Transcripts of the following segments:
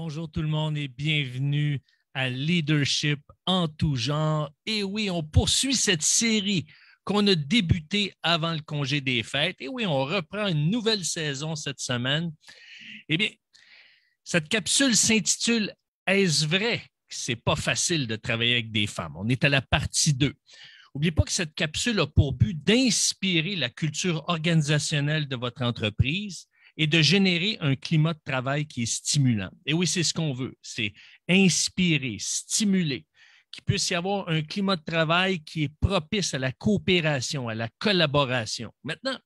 Bonjour tout le monde et bienvenue à Leadership en tout genre. Et oui, on poursuit cette série qu'on a débutée avant le congé des fêtes. Et oui, on reprend une nouvelle saison cette semaine. Eh bien, cette capsule s'intitule Est-ce vrai que c'est pas facile de travailler avec des femmes? On est à la partie 2. N'oubliez pas que cette capsule a pour but d'inspirer la culture organisationnelle de votre entreprise et de générer un climat de travail qui est stimulant. Et oui, c'est ce qu'on veut, c'est inspirer, stimuler, qu'il puisse y avoir un climat de travail qui est propice à la coopération, à la collaboration. Maintenant,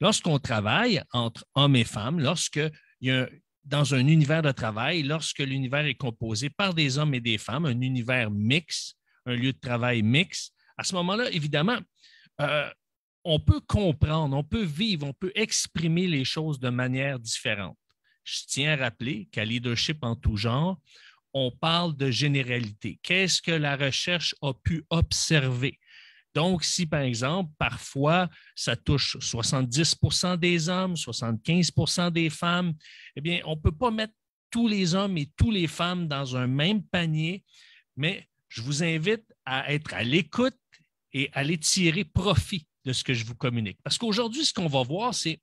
lorsqu'on travaille entre hommes et femmes, lorsque il y a dans un univers de travail, lorsque l'univers est composé par des hommes et des femmes, un univers mixte, un lieu de travail mixte, à ce moment-là, évidemment, euh, on peut comprendre, on peut vivre, on peut exprimer les choses de manière différente. Je tiens à rappeler qu'à leadership en tout genre, on parle de généralité. Qu'est-ce que la recherche a pu observer? Donc, si par exemple, parfois, ça touche 70 des hommes, 75 des femmes, eh bien, on ne peut pas mettre tous les hommes et toutes les femmes dans un même panier, mais je vous invite à être à l'écoute et à les tirer profit de ce que je vous communique. Parce qu'aujourd'hui, ce qu'on va voir, c'est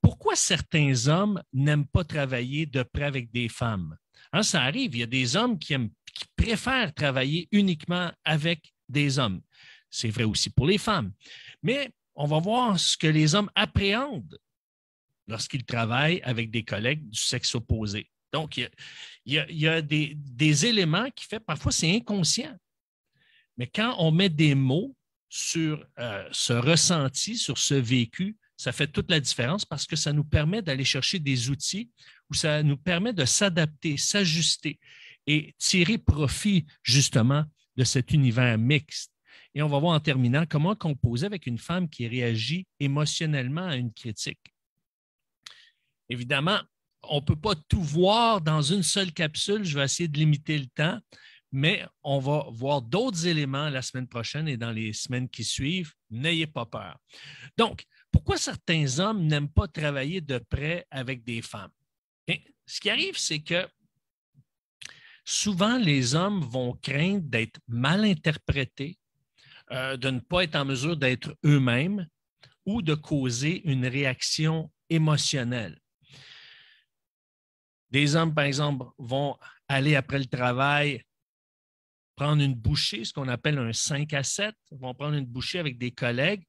pourquoi certains hommes n'aiment pas travailler de près avec des femmes. Hein, ça arrive, il y a des hommes qui, aiment, qui préfèrent travailler uniquement avec des hommes. C'est vrai aussi pour les femmes. Mais on va voir ce que les hommes appréhendent lorsqu'ils travaillent avec des collègues du sexe opposé. Donc, il y a, des, des, éléments qui font... parfois c'est inconscient. Mais quand on met des mots, sur euh, ce ressenti, sur ce vécu, ça fait toute la différence parce que ça nous permet d'aller chercher des outils où ça nous permet de s'adapter, s'ajuster et tirer profit justement de cet univers mixte. Et on va voir en terminant comment composer avec une femme qui réagit émotionnellement à une critique. Évidemment, on ne peut pas tout voir dans une seule capsule. Je vais essayer de limiter le temps. Mais on va voir d'autres éléments la semaine prochaine et dans les semaines qui suivent. N'ayez pas peur. Donc, pourquoi certains hommes n'aiment pas travailler de près avec des femmes? Eh, ce qui arrive, c'est que souvent les hommes vont craindre d'être mal interprétés, euh, de ne pas être en mesure d'être eux-mêmes ou de causer une réaction émotionnelle. Des hommes, par exemple, vont aller après le travail prendre une bouchée, ce qu'on appelle un 5 à 7, vont prendre une bouchée avec des collègues.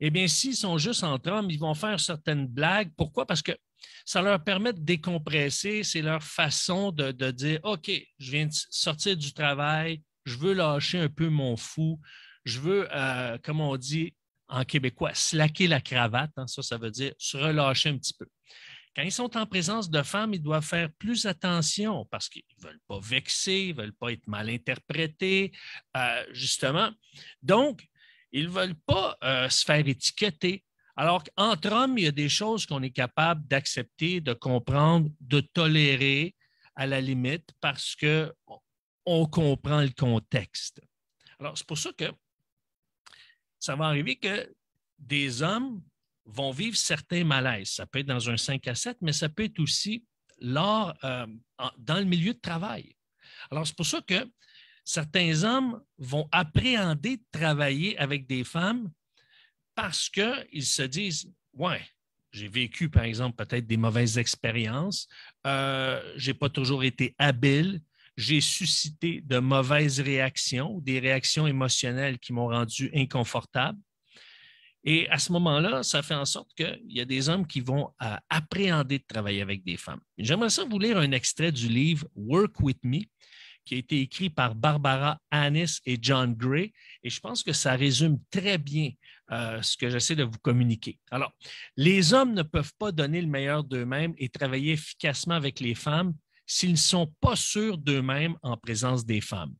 Eh bien, s'ils sont juste en train, ils vont faire certaines blagues. Pourquoi? Parce que ça leur permet de décompresser, c'est leur façon de, dire OK, je viens de sortir du travail, je veux lâcher un peu mon fou, je veux, euh, comme on dit en québécois, slacker la cravate. Hein, ça, ça veut dire se relâcher un petit peu. Quand ils sont en présence de femmes, ils doivent faire plus attention parce qu'ils ne veulent pas vexer, ils ne veulent pas être mal interprétés, euh, justement. Donc, ils ne veulent pas euh, se faire étiqueter. Alors qu'entre hommes, il y a des choses qu'on est capable d'accepter, de comprendre, de tolérer à la limite parce qu'on comprend le contexte. Alors, c'est pour ça que ça va arriver que des hommes vont vivre certains malaises. Ça peut être dans un 5 à 7, mais ça peut être aussi lors, euh, dans le milieu de travail. Alors, c'est pour ça que certains hommes vont appréhender de travailler avec des femmes parce qu'ils se disent Ouais, j'ai vécu, par exemple, peut-être des mauvaises expériences, euh, J'ai je n'ai pas toujours été habile, j'ai suscité de mauvaises réactions, des réactions émotionnelles qui m'ont rendu inconfortable. Et à ce moment-là, ça fait en sorte qu'il y a des hommes qui vont euh, appréhender de travailler avec des femmes. J'aimerais ça vous lire un extrait du livre Work With Me, qui a été écrit par Barbara Annis et John Gray. Et je pense que ça résume très bien euh, ce que j'essaie de vous communiquer. Alors, les hommes ne peuvent pas donner le meilleur d'eux-mêmes et travailler efficacement avec les femmes s'ils ne sont pas sûrs d'eux-mêmes en présence des femmes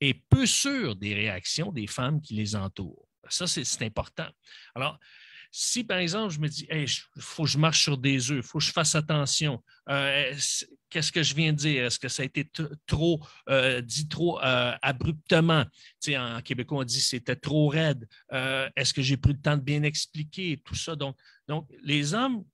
et peu sûrs des réactions des femmes qui les entourent. Ça, c'est important. Alors, si par exemple, je me dis, il faut que je marche sur des œufs, il faut que je fasse attention, euh, qu'est-ce que je viens de dire? Est-ce que ça a été trop euh, dit trop euh, abruptement? en québécois, on dit c'était trop raide. Est-ce que j'ai pris le temps de bien expliquer tout ça? Donc, donc, les hommes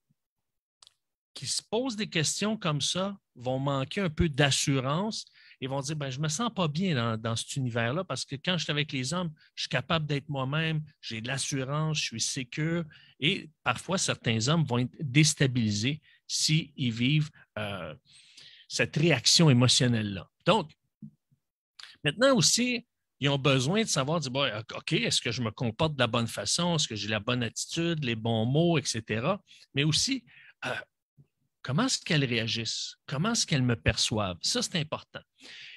qui se posent des questions comme ça vont manquer un peu d'assurance ils vont dire ben, Je me sens pas bien dans, cet univers-là parce que quand je suis avec les hommes, je suis capable d'être moi-même, j'ai de l'assurance, je suis sécure. Et parfois, certains hommes vont être déstabilisés s'ils vivent euh, cette réaction émotionnelle-là. Donc, maintenant aussi, ils ont besoin de savoir, dire, bon, OK, est-ce que je me comporte de la bonne façon? Est-ce que j'ai la bonne attitude, les bons mots, etc.? Mais aussi, euh, Comment est-ce qu'elles réagissent? Comment est-ce qu'elles me perçoivent? Ça, c'est important.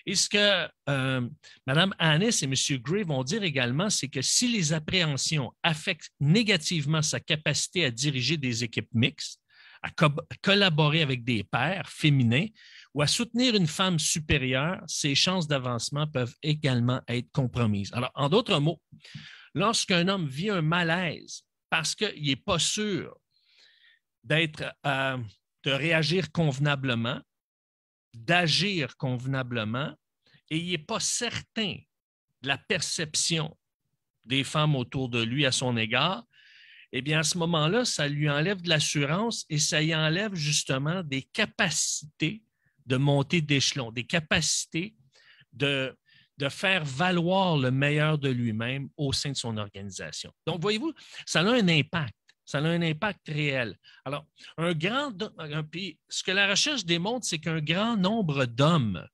Et ce que euh, Mme Hannes et M. Gray vont dire également, c'est que si les appréhensions affectent négativement sa capacité à diriger des équipes mixtes, à collaborer avec des pairs féminins ou à soutenir une femme supérieure, ses chances d'avancement peuvent également être compromises. Alors, en d'autres mots, lorsqu'un homme vit un malaise parce qu'il n'est pas sûr d'être euh, de réagir convenablement, d'agir convenablement, et il n'est pas certain de la perception des femmes autour de lui à son égard, eh bien, à ce moment-là, ça lui enlève de l'assurance et ça y enlève justement des capacités de monter d'échelon, des capacités de, de faire valoir le meilleur de lui-même au sein de son organisation. Donc, voyez-vous, ça a un impact. Ça a un impact réel. Alors, un grand. Puis, ce que la recherche démontre, c'est qu'un grand nombre d'hommes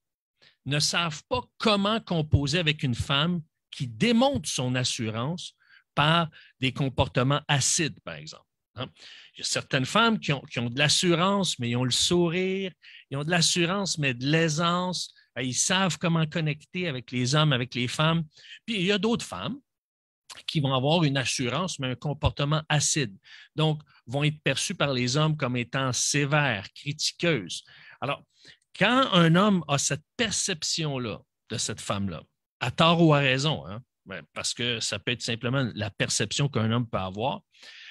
ne savent pas comment composer avec une femme qui démontre son assurance par des comportements acides, par exemple. Hein. Il y a certaines femmes qui ont, qui ont de l'assurance, mais ils ont le sourire, ils ont de l'assurance, mais de l'aisance. Ils savent comment connecter avec les hommes, avec les femmes. Puis il y a d'autres femmes qui vont avoir une assurance, mais un comportement acide. Donc, vont être perçus par les hommes comme étant sévères, critiqueuses. Alors, quand un homme a cette perception-là de cette femme-là, à tort ou à raison, hein, ben, parce que ça peut être simplement la perception qu'un homme peut avoir,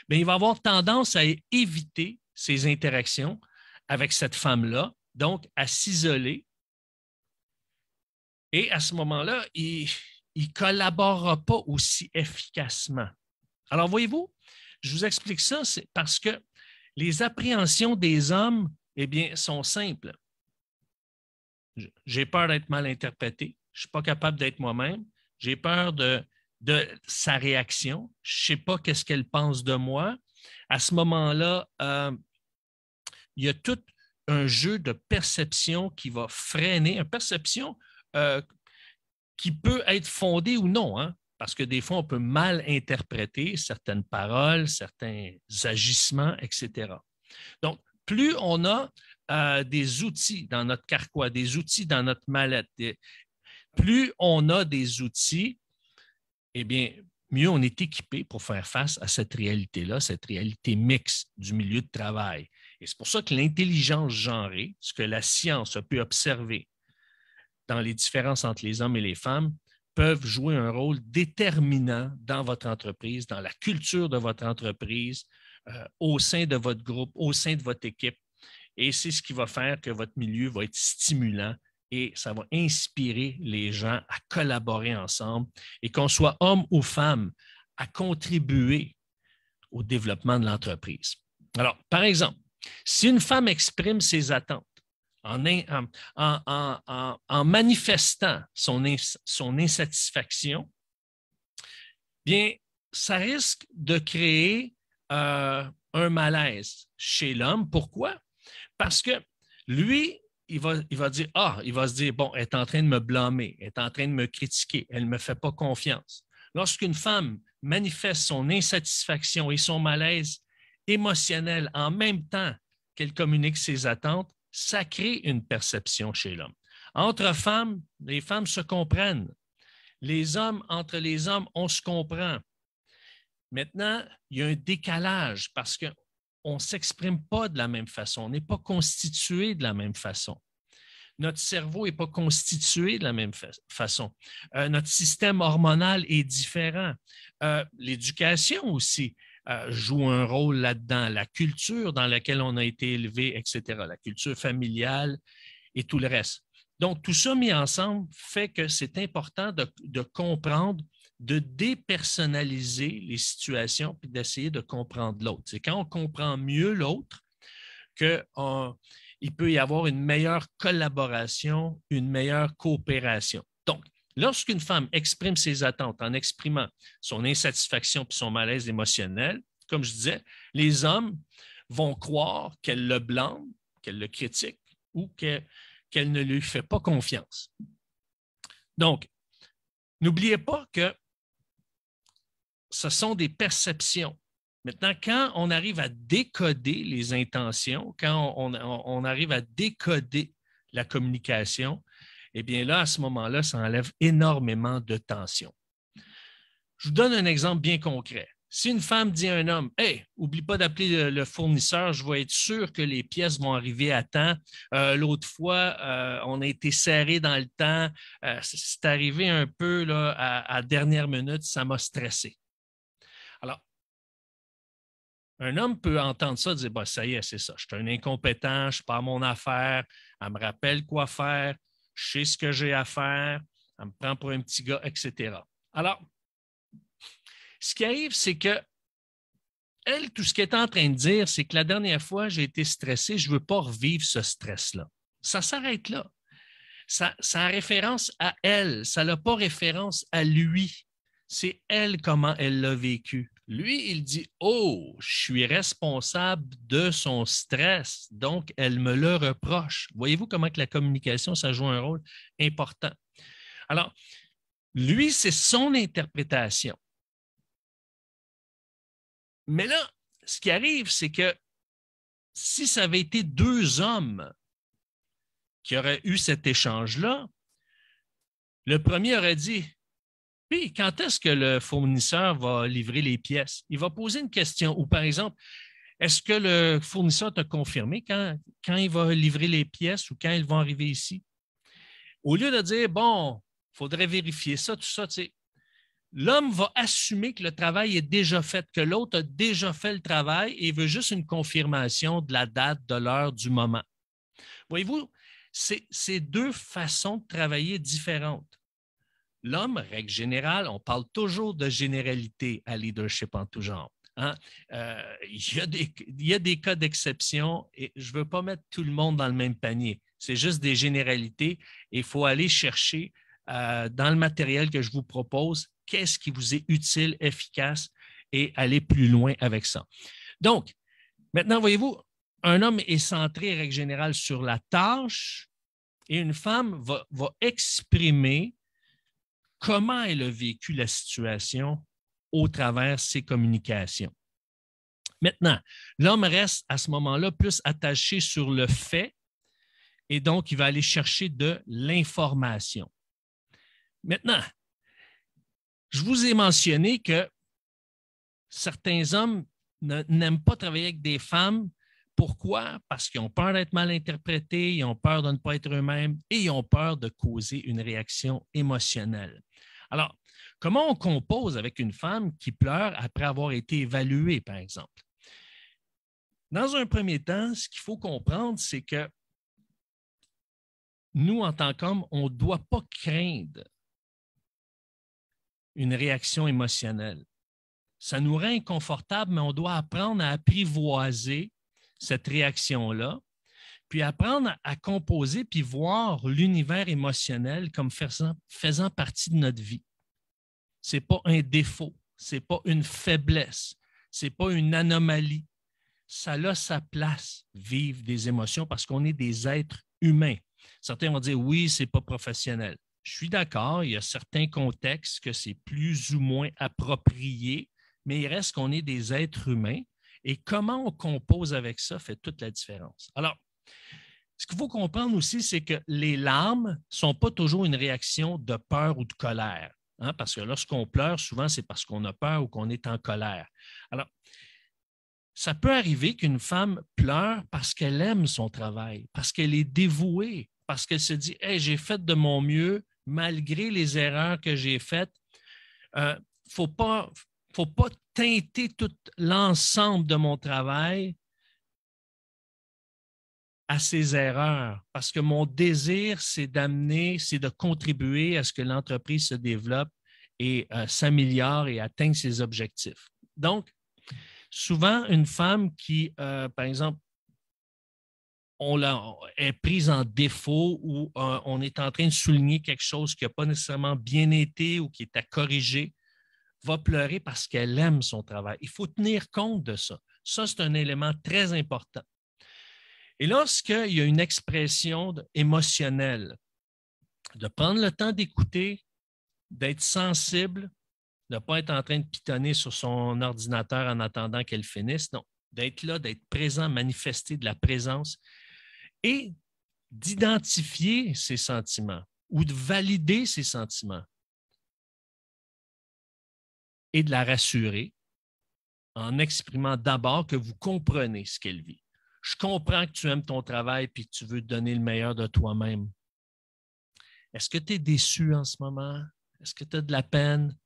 mais ben, il va avoir tendance à éviter ses interactions avec cette femme-là, donc à s'isoler. Et à ce moment-là, il, il ne collaborera pas aussi efficacement. Alors, voyez-vous, je vous explique ça, c'est parce que les appréhensions des hommes, eh bien, sont simples. J'ai peur d'être mal interprété, je ne suis pas capable d'être moi-même, j'ai peur de, de, sa réaction, je ne sais pas qu'est-ce qu'elle pense de moi. À ce moment-là, euh, il y a tout un jeu de perception qui va freiner, une perception euh, qui peut être fondée ou non, hein? parce que des fois, on peut mal interpréter certaines paroles, certains agissements, etc. Donc, plus on a euh, des outils dans notre carquois, des outils dans notre mallette, plus on a des outils, eh bien, mieux on est équipé pour faire face à cette réalité-là, cette réalité mixte du milieu de travail. Et c'est pour ça que l'intelligence genrée, ce que la science a pu observer dans les différences entre les hommes et les femmes peuvent jouer un rôle déterminant dans votre entreprise, dans la culture de votre entreprise, euh, au sein de votre groupe, au sein de votre équipe. Et c'est ce qui va faire que votre milieu va être stimulant et ça va inspirer les gens à collaborer ensemble et qu'on soit homme ou femme à contribuer au développement de l'entreprise. Alors, par exemple, si une femme exprime ses attentes, en, manifestant son, insatisfaction, bien, ça risque de créer euh, un malaise chez l'homme. Pourquoi? Parce que lui, il va, il va dire, ah, il va se dire, bon, elle est en train de me blâmer, elle est en train de me critiquer, elle ne me fait pas confiance. Lorsqu'une femme manifeste son insatisfaction et son malaise émotionnel en même temps qu'elle communique ses attentes, ça crée une perception chez l'homme. Entre femmes, les femmes se comprennent. Les hommes, entre les hommes, on se comprend. Maintenant, il y a un décalage parce qu'on ne s'exprime pas de la même façon, on n'est pas constitué de la même façon. Notre cerveau n'est pas constitué de la même façon. Euh, notre système hormonal est différent. Euh, l'éducation aussi. Euh, joue un rôle là-dedans, la culture dans laquelle on a été élevé, etc., la culture familiale et tout le reste. Donc, tout ça mis ensemble fait que c'est important de, comprendre, de dépersonnaliser les situations, puis d'essayer de comprendre l'autre. C'est quand on comprend mieux l'autre qu'il euh, peut y avoir une meilleure collaboration, une meilleure coopération. Donc, Lorsqu'une femme exprime ses attentes en exprimant son insatisfaction et son malaise émotionnel, comme je disais, les hommes vont croire qu'elle le blâme, qu'elle le critique ou qu'elle ne lui fait pas confiance. Donc, n'oubliez pas que ce sont des perceptions. Maintenant, quand on arrive à décoder les intentions, quand on arrive à décoder la communication, eh bien là, à ce moment-là, ça enlève énormément de tension. Je vous donne un exemple bien concret. Si une femme dit à un homme, Hey, oublie pas d'appeler le, fournisseur, je vais être sûr que les pièces vont arriver à temps. Euh, l'autre fois, euh, on a été serré dans le temps, euh, c'est arrivé un peu là, à, dernière minute, ça m'a stressé. Alors, un homme peut entendre ça, dire bah, Ça y est, c'est ça, je suis un incompétent, je ne suis pas à mon affaire, elle me rappelle quoi faire, je sais ce que j'ai à faire, elle me prend pour un petit gars, etc. Alors, ce qui arrive, c'est que elle, tout ce qu'elle est en train de dire, c'est que la dernière fois, j'ai été stressé, je ne veux pas revivre ce stress-là. Ça s'arrête là. Ça, ça, a référence à elle, ça n'a pas référence à lui. C'est elle comment elle l'a vécu. Lui, il dit Oh, je suis responsable de son stress, donc elle me le reproche. Voyez-vous comment que la communication, ça joue un rôle important. Alors, lui, c'est son interprétation. Mais là, ce qui arrive, c'est que si ça avait été deux hommes qui auraient eu cet échange-là, le premier aurait dit puis, quand est-ce que le fournisseur va livrer les pièces? Il va poser une question. Ou par exemple, est-ce que le fournisseur t'a confirmé quand, il va livrer les pièces ou quand ils vont arriver ici? Au lieu de dire, bon, il faudrait vérifier ça, tout ça, tu sais, l'homme va assumer que le travail est déjà fait, que l'autre a déjà fait le travail et veut juste une confirmation de la date, de l'heure, du moment. Voyez-vous, c'est deux façons de travailler différentes l'homme, règle générale, on parle toujours de généralité à leadership en tout genre. Hein. Euh, il, y a des, cas d'exception et je ne veux pas mettre tout le monde dans le même panier. C'est juste des généralités et il faut aller chercher euh, dans le matériel que je vous propose qu'est-ce qui vous est utile, efficace et aller plus loin avec ça. Donc, maintenant, voyez-vous, un homme est centré, règle générale, sur la tâche et une femme va exprimer comment elle a vécu la situation au travers ses communications. Maintenant, l'homme reste à ce moment-là plus attaché sur le fait et donc il va aller chercher de l'information. Maintenant, je vous ai mentionné que certains hommes n'aiment pas travailler avec des femmes. Pourquoi? Parce qu'ils ont peur d'être mal interprétés, ils ont peur de ne pas être eux-mêmes et ils ont peur de causer une réaction émotionnelle. Alors, comment on compose avec une femme qui pleure après avoir été évaluée, par exemple? Dans un premier temps, ce qu'il faut comprendre, c'est que nous, en tant qu'hommes, on ne doit pas craindre une réaction émotionnelle. Ça nous rend inconfortable, mais on doit apprendre à apprivoiser cette réaction-là puis apprendre à composer, puis voir l'univers émotionnel comme faisant, faisant partie de notre vie. Ce n'est pas un défaut, ce n'est pas une faiblesse, ce n'est pas une anomalie. Ça a sa place, vivre des émotions, parce qu'on est des êtres humains. Certains vont dire, oui, ce n'est pas professionnel. Je suis d'accord, il y a certains contextes que c'est plus ou moins approprié, mais il reste qu'on est des êtres humains. Et comment on compose avec ça fait toute la différence. Alors, ce qu'il faut comprendre aussi, c'est que les larmes ne sont pas toujours une réaction de peur ou de colère. Hein, parce que lorsqu'on pleure, souvent, c'est parce qu'on a peur ou qu'on est en colère. Alors, ça peut arriver qu'une femme pleure parce qu'elle aime son travail, parce qu'elle est dévouée, parce qu'elle se dit hey, j'ai fait de mon mieux malgré les erreurs que j'ai faites. Il euh, ne faut pas, faut pas teinter tout l'ensemble de mon travail à ses erreurs parce que mon désir, c'est d'amener, c'est de contribuer à ce que l'entreprise se développe et euh, s'améliore et atteigne ses objectifs. Donc, souvent, une femme qui, euh, par exemple, est prise en défaut ou euh, on est en train de souligner quelque chose qui n'a pas nécessairement bien été ou qui est à corriger, va pleurer parce qu'elle aime son travail. Il faut tenir compte de ça. Ça, c'est un élément très important. Et lorsqu'il y a une expression émotionnelle, de prendre le temps d'écouter, d'être sensible, de ne pas être en train de pitonner sur son ordinateur en attendant qu'elle finisse, non, d'être là, d'être présent, manifester de la présence et d'identifier ses sentiments ou de valider ses sentiments et de la rassurer en exprimant d'abord que vous comprenez ce qu'elle vit je comprends que tu aimes ton travail et que tu veux te donner le meilleur de toi-même. Est-ce que tu es déçu en ce moment? Est-ce que tu as de la peine?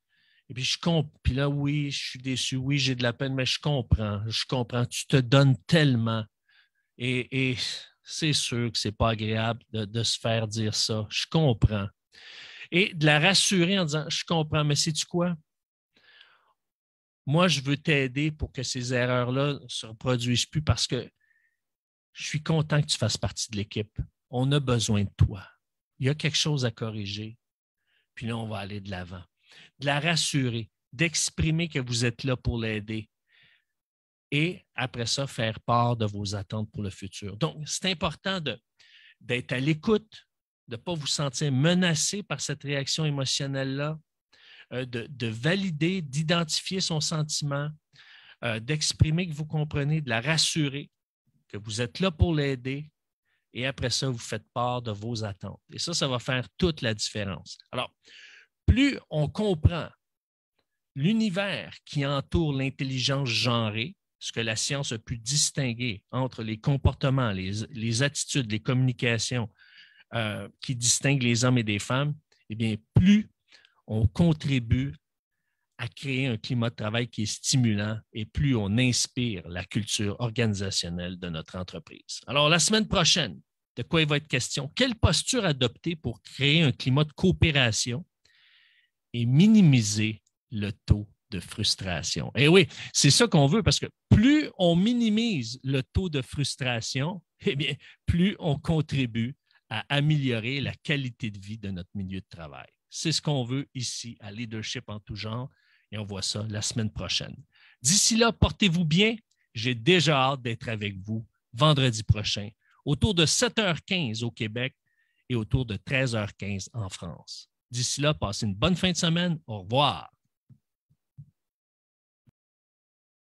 Et puis, je comprends. Puis là, oui, je suis déçu. Oui, j'ai de la peine, mais je comprends. Je comprends. Tu te donnes tellement. Et, c'est sûr que ce n'est pas agréable de, de se faire dire ça. Je comprends. Et de la rassurer en disant Je comprends, mais sais-tu quoi? Moi, je veux t'aider pour que ces erreurs-là ne se reproduisent plus parce que je suis content que tu fasses partie de l'équipe. On a besoin de toi. Il y a quelque chose à corriger. Puis là, on va aller de l'avant. De la rassurer, d'exprimer que vous êtes là pour l'aider. Et après ça, faire part de vos attentes pour le futur. Donc, c'est important d'être à l'écoute, de ne pas vous sentir menacé par cette réaction émotionnelle-là, euh, de, valider, d'identifier son sentiment, euh, d'exprimer que vous comprenez, de la rassurer, que vous êtes là pour l'aider et après ça, vous faites part de vos attentes. Et ça, ça va faire toute la différence. Alors, plus on comprend l'univers qui entoure l'intelligence genrée, ce que la science a pu distinguer entre les comportements, les, attitudes, les communications euh, qui distinguent les hommes et des femmes, eh bien, plus on contribue à créer un climat de travail qui est stimulant et plus on inspire la culture organisationnelle de notre entreprise. Alors, la semaine prochaine, de quoi il va être question? Quelle posture adopter pour créer un climat de coopération et minimiser le taux de frustration? Et eh oui, c'est ça qu'on veut parce que plus on minimise le taux de frustration, eh bien, plus on contribue à améliorer la qualité de vie de notre milieu de travail. C'est ce qu'on veut ici à Leadership en tout genre et on voit ça la semaine prochaine. D'ici là, portez-vous bien. J'ai déjà hâte d'être avec vous vendredi prochain, autour de 7h15 au Québec et autour de 13h15 en France. D'ici là, passez une bonne fin de semaine. Au revoir.